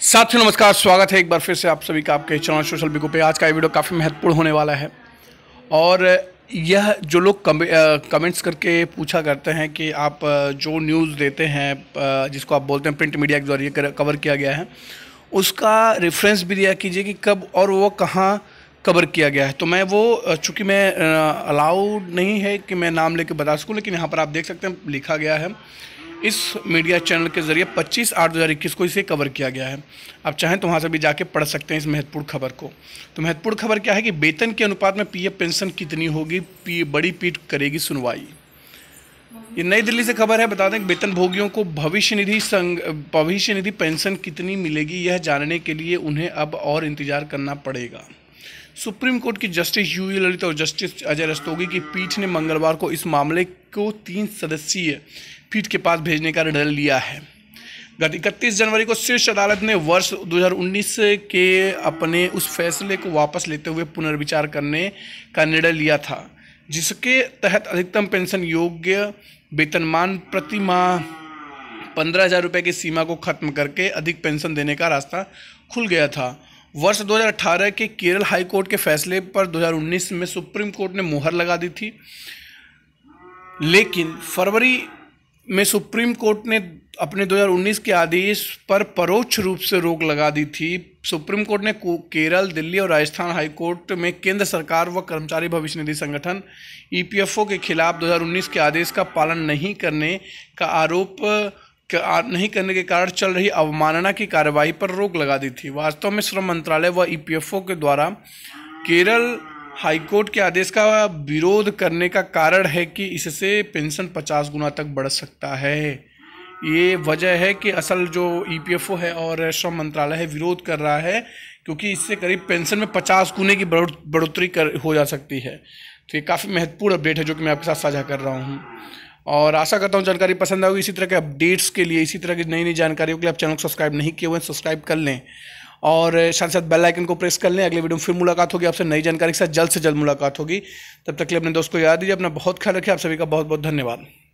साथियों नमस्कार स्वागत है एक बार फिर से आप सभी का आपके चैनल सोशल बिको पे आज का ये वीडियो काफ़ी महत्वपूर्ण होने वाला है और यह जो लोग कम, कमेंट्स करके पूछा करते हैं कि आप जो न्यूज़ देते हैं जिसको आप बोलते हैं प्रिंट मीडिया के जरिए कवर किया गया है उसका रेफरेंस भी दिया कीजिए कि कब और वो कहाँ कवर किया गया है तो मैं वो चूँकि मैं अलाउड नहीं है कि मैं नाम लेके बता सकूँ लेकिन यहाँ पर आप देख सकते हैं लिखा गया है इस मीडिया चैनल के जरिए 25 आठ इक्कीस को इसे कवर किया गया है आप चाहें तो वहाँ से भी जाके पढ़ सकते हैं इस महत्वपूर्ण खबर को तो महत्वपूर्ण खबर क्या है कि वेतन के अनुपात में पीएफ पेंशन कितनी होगी पी बड़ी पीठ करेगी सुनवाई ये नई दिल्ली से खबर है बता दें वेतन भोगियों को भविष्य निधि संघ भविष्य निधि पेंशन कितनी मिलेगी यह जानने के लिए उन्हें अब और इंतजार करना पड़ेगा सुप्रीम कोर्ट की जस्टिस यू ललित और जस्टिस अजय रस्तोगी की पीठ ने मंगलवार को इस मामले को तीन सदस्यीय पीठ के पास भेजने का निर्णय लिया है गत इकतीस जनवरी को शीर्ष अदालत ने वर्ष 2019 के अपने उस फैसले को वापस लेते हुए पुनर्विचार करने का निर्णय लिया था जिसके तहत अधिकतम पेंशन योग्य वेतनमान प्रति माह पंद्रह हज़ार रुपये की सीमा को खत्म करके अधिक पेंशन देने का रास्ता खुल गया था वर्ष 2018 के केरल हाई कोर्ट के फैसले पर 2019 में सुप्रीम कोर्ट ने मुहर लगा दी थी लेकिन फरवरी में सुप्रीम कोर्ट ने अपने 2019 के आदेश पर परोक्ष रूप से रोक लगा दी थी सुप्रीम कोर्ट ने केरल दिल्ली और राजस्थान हाई कोर्ट में केंद्र सरकार व कर्मचारी भविष्य निधि संगठन ईपीएफओ e के खिलाफ 2019 के आदेश का पालन नहीं करने का आरोप नहीं करने के कारण चल रही अवमानना की कार्रवाई पर रोक लगा दी थी वास्तव में श्रम मंत्रालय व ईपीएफओ e के द्वारा केरल हाईकोर्ट के आदेश का विरोध करने का कारण है कि इससे पेंशन पचास गुना तक बढ़ सकता है ये वजह है कि असल जो ईपीएफओ e है और श्रम मंत्रालय है विरोध कर रहा है क्योंकि इससे करीब पेंशन में पचास गुने की बढ़ोतरी कर हो जा सकती है तो ये काफ़ी महत्वपूर्ण अपडेट है जो कि मैं आपके साथ साझा कर रहा हूँ और आशा करता हूँ जानकारी पसंद आएगी इसी तरह के अपडेट्स के लिए इसी तरह की नई नई जानकारियों के लिए आप चैनल को सब्सक्राइब नहीं किए हुए हैं सब्सक्राइब कर लें और साथ साथ बेल आइकन को प्रेस कर लें अगले वीडियो में फिर मुलाकात होगी आपसे नई जानकारी के साथ जल्द से जल्द मुलाकात होगी तब तक के लिए अपने दोस्त को याद दीजिए अपना बहुत ख्याल रखिए आप सभी का बहुत बहुत धन्यवाद